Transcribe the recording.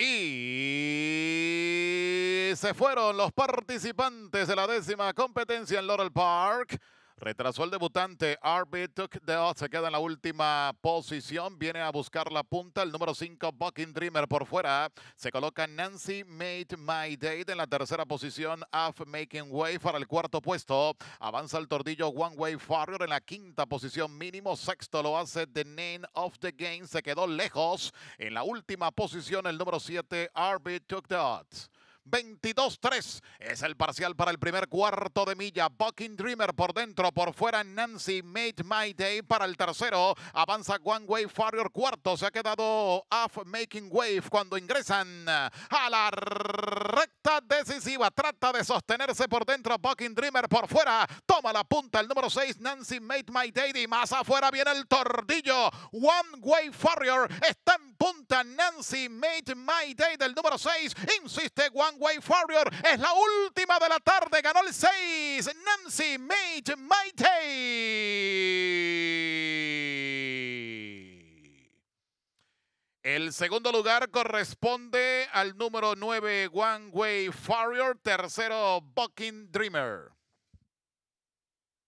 Y se fueron los participantes de la décima competencia en Laurel Park. Retrasó el debutante RB Took the odds. Se queda en la última posición. Viene a buscar la punta. El número 5, Bucking Dreamer por fuera. Se coloca Nancy Made My Date en la tercera posición. AF Making Way para el cuarto puesto. Avanza el tordillo One Way Farrier en la quinta posición mínimo. Sexto lo hace The Name of the Game. Se quedó lejos. En la última posición, el número 7, RB Took the Odds. 22-3 es el parcial para el primer cuarto de milla. Bucking Dreamer por dentro, por fuera Nancy Made My Day para el tercero. Avanza One Way Farrier cuarto. Se ha quedado off Making Wave cuando ingresan a la recta decisiva. Trata de sostenerse por dentro Bucking Dreamer por fuera. Toma la punta el número 6 Nancy Made My Day y más afuera viene el tordillo. One Way Warrior está en Nancy Made My Day del número 6. Insiste One Way Warrior. Es la última de la tarde. Ganó el 6. Nancy Made My Day. El segundo lugar corresponde al número 9, One Way Warrior. Tercero, Bucking Dreamer.